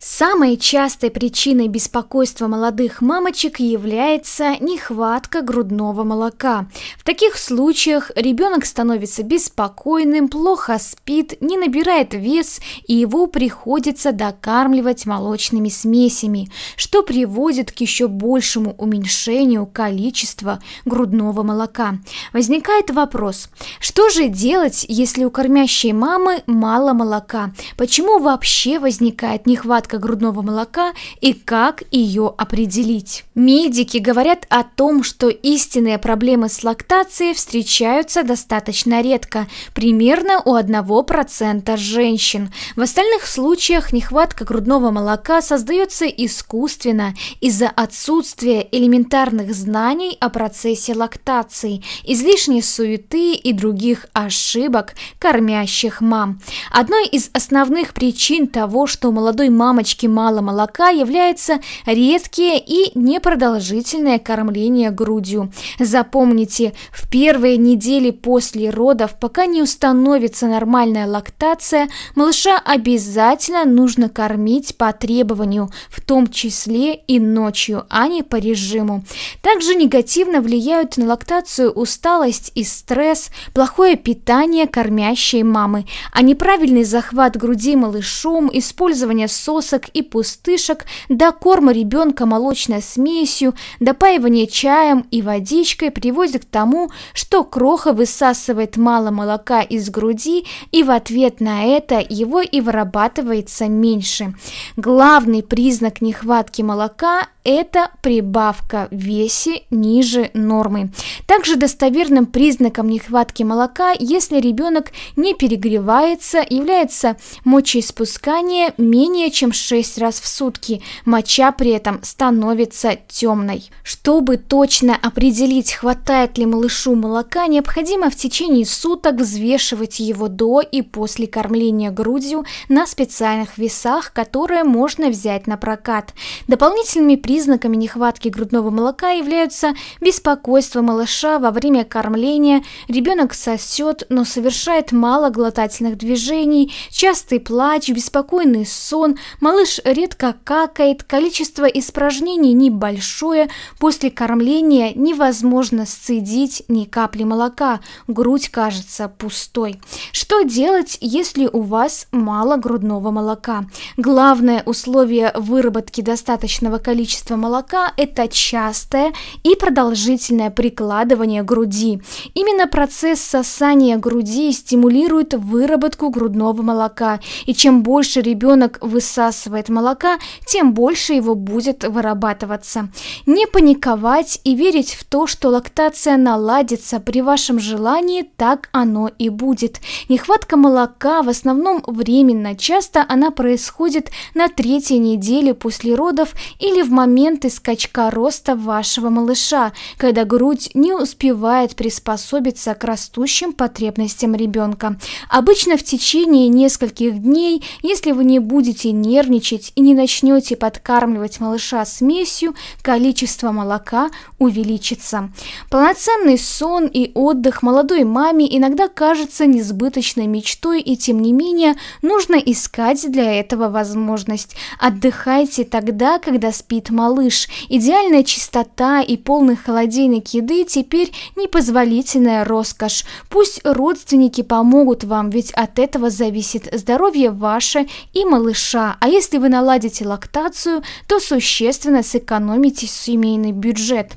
Самой частой причиной беспокойства молодых мамочек является нехватка грудного молока. В таких случаях ребенок становится беспокойным, плохо спит, не набирает вес и его приходится докармливать молочными смесями, что приводит к еще большему уменьшению количества грудного молока. Возникает вопрос, что же делать, если у кормящей мамы мало молока? Почему вообще возникает нехватка нехватка грудного молока и как ее определить. Медики говорят о том, что истинные проблемы с лактацией встречаются достаточно редко, примерно у 1% женщин. В остальных случаях нехватка грудного молока создается искусственно из-за отсутствия элементарных знаний о процессе лактации, излишней суеты и других ошибок кормящих мам. Одной из основных причин того, что у молодой мамы мамочке мало молока является редкие и непродолжительное кормление грудью. Запомните, в первые недели после родов, пока не установится нормальная лактация, малыша обязательно нужно кормить по требованию, в том числе и ночью, а не по режиму. Также негативно влияют на лактацию усталость и стресс, плохое питание кормящей мамы, а неправильный захват груди малышом, использование сос полосок и пустышек, до корма ребенка молочной смесью, допаивания чаем и водичкой приводит к тому, что кроха высасывает мало молока из груди, и в ответ на это его и вырабатывается меньше. Главный признак нехватки молока – это прибавка в весе ниже нормы. Также достоверным признаком нехватки молока, если ребенок не перегревается, является мочеиспускание менее чем 6 раз в сутки. Моча при этом становится темной. Чтобы точно определить, хватает ли малышу молока, необходимо в течение суток взвешивать его до и после кормления грудью на специальных весах, которые можно взять на прокат. Дополнительными признаками нехватки грудного молока являются беспокойство малыша во время кормления, ребенок сосет, но совершает мало глотательных движений, частый плач, беспокойный сон, Малыш редко какает, количество испражнений небольшое, после кормления невозможно сцедить ни капли молока, грудь кажется пустой. Что делать, если у вас мало грудного молока? Главное условие выработки достаточного количества молока – это частое и продолжительное прикладывание груди. Именно процесс сосания груди стимулирует выработку грудного молока, и чем больше ребенок высасывает высасывает молока, тем больше его будет вырабатываться. Не паниковать и верить в то, что лактация наладится при вашем желании, так оно и будет. Нехватка молока в основном временно, часто она происходит на третьей неделе после родов или в моменты скачка роста вашего малыша, когда грудь не успевает приспособиться к растущим потребностям ребенка. Обычно в течение нескольких дней, если вы не будете нервничать, нервничать и не начнете подкармливать малыша смесью, количество молока увеличится. Полноценный сон и отдых молодой маме иногда кажется несбыточной мечтой, и тем не менее нужно искать для этого возможность. Отдыхайте тогда, когда спит малыш. Идеальная чистота и полный холодильник еды теперь непозволительная роскошь. Пусть родственники помогут вам, ведь от этого зависит здоровье ваше и малыша. А если вы наладите лактацию, то существенно сэкономите семейный бюджет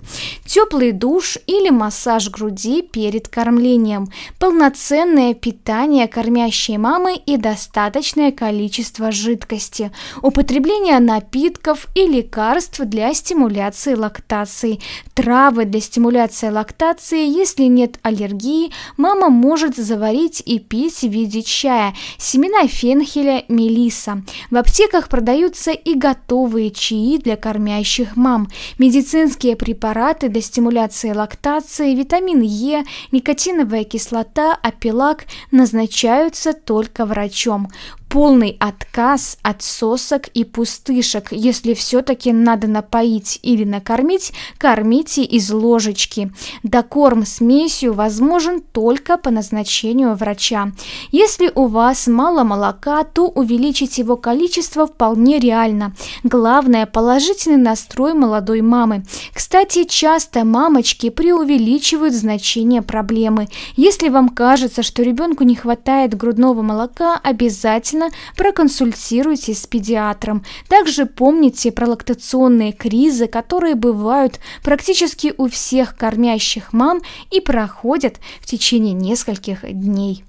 теплый душ или массаж груди перед кормлением, полноценное питание кормящей мамы и достаточное количество жидкости, употребление напитков и лекарств для стимуляции лактации, травы для стимуляции лактации, если нет аллергии, мама может заварить и пить в виде чая, семена фенхеля, мелиса. В аптеках продаются и готовые чаи для кормящих мам, медицинские препараты для для стимуляции лактации, витамин Е, никотиновая кислота, апилак назначаются только врачом полный отказ от сосок и пустышек. Если все-таки надо напоить или накормить, кормите из ложечки. Докорм смесью возможен только по назначению врача. Если у вас мало молока, то увеличить его количество вполне реально. Главное – положительный настрой молодой мамы. Кстати, часто мамочки преувеличивают значение проблемы. Если вам кажется, что ребенку не хватает грудного молока, обязательно обязательно проконсультируйтесь с педиатром. Также помните про лактационные кризы, которые бывают практически у всех кормящих мам и проходят в течение нескольких дней.